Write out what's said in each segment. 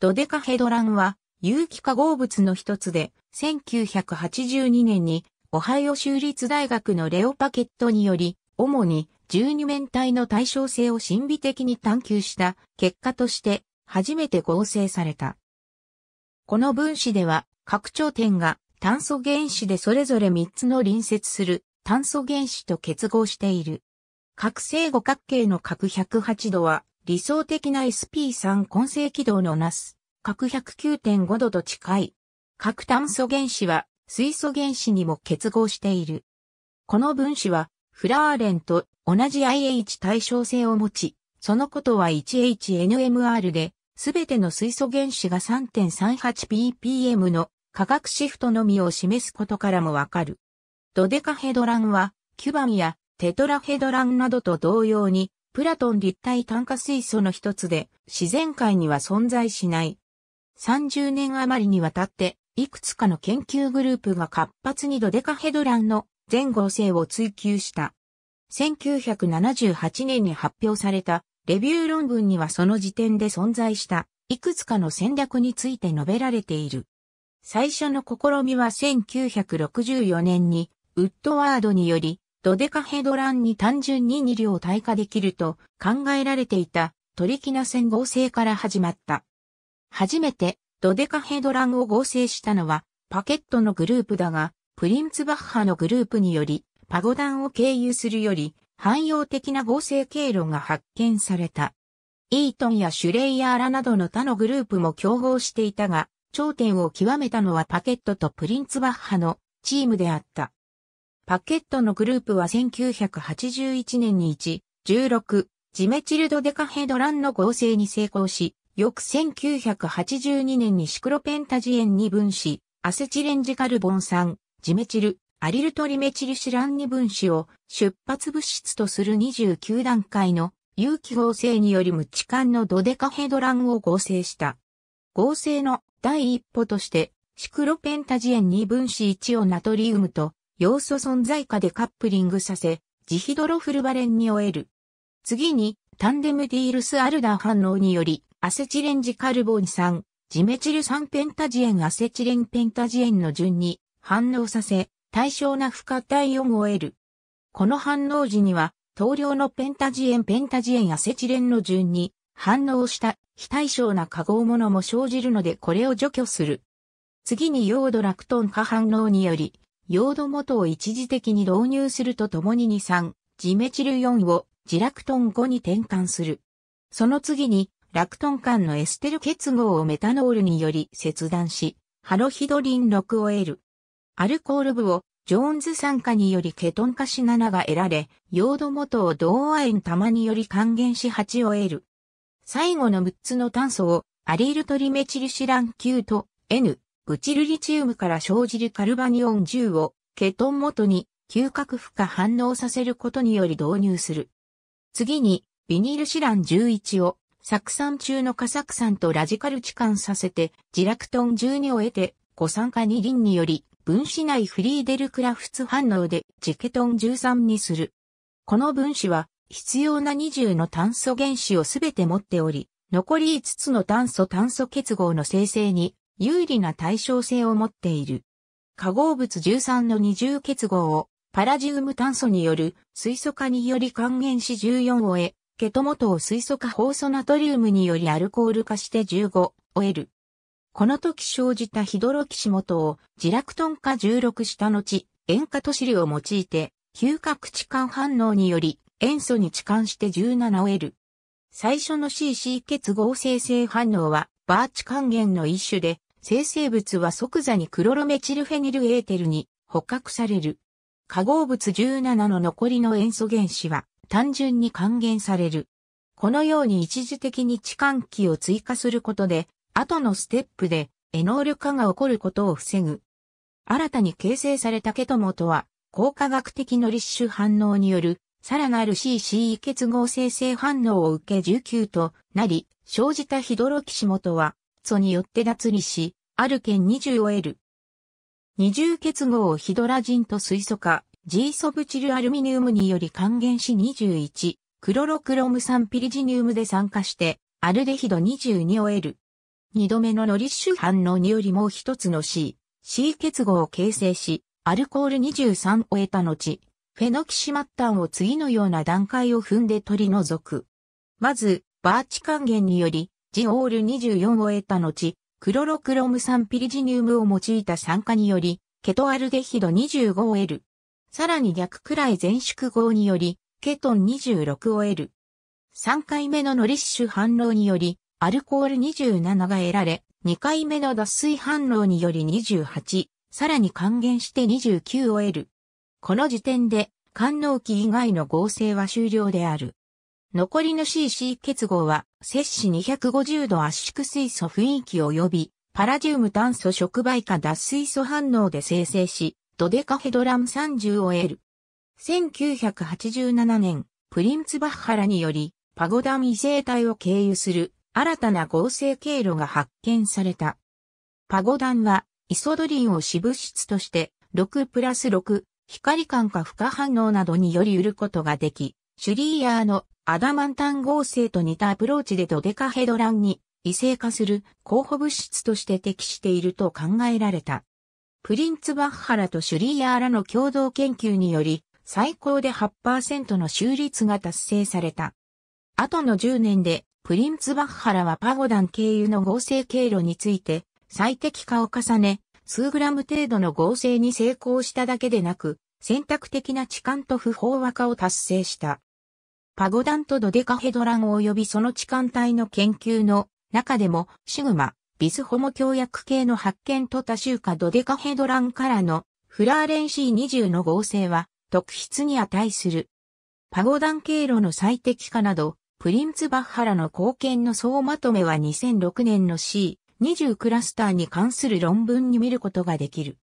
ドデカヘドランは有機化合物の一つで、1982年にオハイオ州立大学のレオパケットにより、主に12面体の対称性を心理的に探求した結果として初めて合成された。この分子では拡張点が炭素原子でそれぞれ3つの隣接する炭素原子と結合している。核正五角形の角108度は理想的な SP3 混成軌道のなす、核109.5度と近い。核炭素原子は水素原子にも結合している。この分子はフラーレンと同じ IH 対称性を持ち、そのことは 1HNMR で、すべての水素原子が 3.38ppm の化学シフトのみを示すことからもわかる。ドデカヘドランは、キュバンやテトラヘドランなどと同様に、プラトン立体炭化水素の一つで、自然界には存在しない。30年余りにわたって、いくつかの研究グループが活発にドデカヘドランの全合成を追求した。1978年に発表されたレビュー論文にはその時点で存在したいくつかの戦略について述べられている。最初の試みは1964年にウッドワードによりドデカヘドランに単純に2両対化できると考えられていたトリキナ線合成から始まった。初めてドデカヘドランを合成したのはパケットのグループだが、プリンツバッハのグループによりパゴダンを経由するより汎用的な合成経路が発見された。イートンやシュレイヤーらなどの他のグループも競合していたが、頂点を極めたのはパケットとプリンツバッハのチームであった。パケットのグループは1981年に1、16、ジメチルドデカヘドランの合成に成功し、翌1982年にシクロペンタジエンに分子、アセチレンジカルボン酸、ジメチル、アリルトリメチルシランに分子を出発物質とする29段階の有機合成により無知感のドデカヘドランを合成した。合成の第一歩として、シクロペンタジエン2分子1をナトリウムと要素存在下でカップリングさせ、ジヒドロフルバレンに終える。次に、タンデムディールスアルダー反応により、アセチレンジカルボン酸、ジメチル酸ペンタジエンアセチレンペンタジエンの順に反応させ、対象な不可体を終える。この反応時には、等量のペンタジエンペンタジエンアセチレンの順に反応した非対称な化合物も生じるのでこれを除去する。次にヨードラクトン化反応により、用土元を一時的に導入するとともに23、ジメチル4をジラクトン5に転換する。その次に、ラクトン間のエステル結合をメタノールにより切断し、ハロヒドリン6を得る。アルコール部をジョーンズ酸化によりケトン化し7が得られ、用土元を同亜鉛玉により還元し8を得る。最後の6つの炭素をアリールトリメチルシラン9と N、ブチルリチウムから生じるカルバニオン10をケトン元に嗅覚負荷反応させることにより導入する。次に、ビニールシラン11を酢酸中の過酢酸とラジカル置換させて、ジラクトン12を得て、誤酸化二輪により、分子内フリーデルクラフツ反応でジケトン13にする。この分子は、必要な20の炭素原子をすべて持っており、残り5つの炭素炭素結合の生成に有利な対称性を持っている。化合物13の二重結合をパラジウム炭素による水素化により還元し14を得、ケトモトを水素化ホ素ナトリウムによりアルコール化して15を得る。この時生じたヒドロキシモトをジラクトン化16した後、塩化都市リを用いて、嗅覚置換反応により塩素に置換して17を得る。最初の CC 結合生成反応はバーチ還元の一種で、生成物は即座にクロロメチルフェニルエーテルに捕獲される。化合物17の残りの塩素原子は単純に還元される。このように一時的に置換器を追加することで、後のステップでエノール化が起こることを防ぐ。新たに形成されたケトモとは、効果学的の立種反応による、さらなる CCE 結合生成反応を受け19となり、生じたヒドロキシモとは、ツォによって脱離し、ある県二重を得る。二重結合をヒドラジンと水素化、ジーソブチルアルミニウムにより還元し21、クロロクロム酸ピリジニウムで酸化して、アルデヒド22を得る。二度目のノリッシュ反応によりもう一つの C、C 結合を形成し、アルコール23を得た後、フェノキシマッタンを次のような段階を踏んで取り除く。まず、バーチ還元により、ジオール24を得た後、クロロクロム酸ピリジニウムを用いた酸化により、ケトアルデヒド25を得る。さらに逆くらい全縮合により、ケトン26を得る。3回目のノリッシュ反応により、アルコール27が得られ、2回目の脱水反応により28、さらに還元して29を得る。この時点で、官能期以外の合成は終了である。残りの CC 結合は、摂氏250度圧縮水素雰囲気及び、パラジウム炭素触媒化脱水素反応で生成し、ドデカヘドラム30を得る。1987年、プリンツバッハラにより、パゴダム異性体を経由する新たな合成経路が発見された。パゴダンは、イソドリンを脂物質として、6プラス6、光感化不可反応などにより売ることができ、シュリーヤーのアダマンタン合成と似たアプローチでドデカヘドランに異性化する候補物質として適していると考えられた。プリンツバッハラとシュリーヤーらの共同研究により、最高で8%の収率が達成された。後の10年で、プリンツバッハラはパゴダン経由の合成経路について最適化を重ね、数グラム程度の合成に成功しただけでなく、選択的な痴漢と不法和化を達成した。パゴダンとドデカヘドラン及びその痴漢体の研究の中でもシグマ、ビスホモ協約系の発見と多種化ドデカヘドランからのフラーレン C20 の合成は特筆に値する。パゴダン経路の最適化など、プリンツバッハラの貢献の総まとめは2006年の C20 クラスターに関する論文に見ることができる。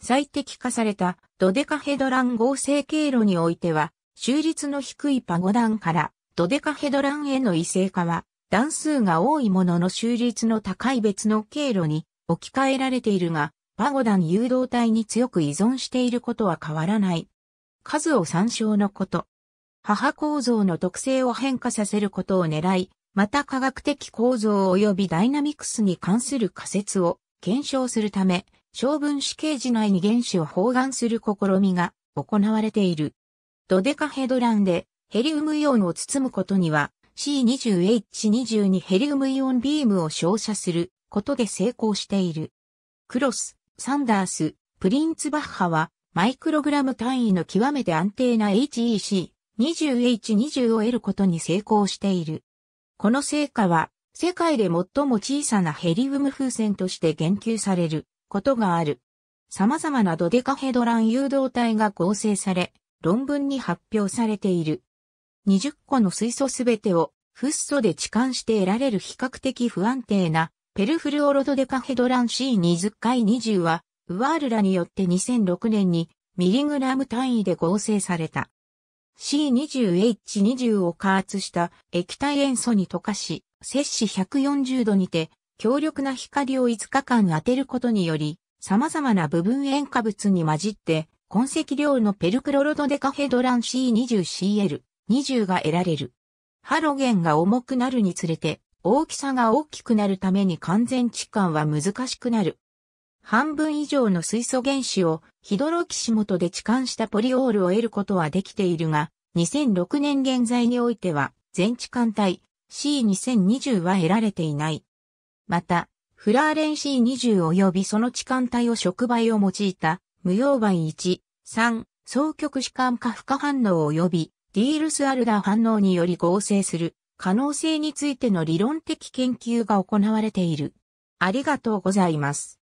最適化されたドデカヘドラン合成経路においては、収率の低いパゴダンからドデカヘドランへの異性化は、段数が多いものの収率の高い別の経路に置き換えられているが、パゴダン誘導体に強く依存していることは変わらない。数を参照のこと。母構造の特性を変化させることを狙い、また科学的構造及びダイナミクスに関する仮説を検証するため、小分子形時内に原子を包含する試みが行われている。ドデカヘドランでヘリウムイオンを包むことには C20H22 ヘリウムイオンビームを照射することで成功している。クロス、サンダース、プリンツバッハはマイクログラム単位の極めて安定な HEC20H20 を得ることに成功している。この成果は世界で最も小さなヘリウム風船として言及されることがある。様々なドデカヘドラン誘導体が合成され、論文に発表されている。20個の水素すべてをフッ素で置換して得られる比較的不安定なペルフルオロドデカヘドラン C20 回20は、ウワールラによって2006年にミリグラム単位で合成された。C20H20 を加圧した液体塩素に溶かし、摂氏140度にて強力な光を5日間当てることにより、様々な部分塩化物に混じって、痕跡量のペルクロロドデカヘドラン C20CL20 が得られる。ハロゲンが重くなるにつれて、大きさが大きくなるために完全置換は難しくなる。半分以上の水素原子をヒドロキシ元で置換したポリオールを得ることはできているが、2006年現在においては全置換体 C2020 は得られていない。また、フラーレン C20 及びその置換体を触媒を用いた、無用媒1、3、双極子間化負荷反応及び、ディールスアルダー反応により合成する可能性についての理論的研究が行われている。ありがとうございます。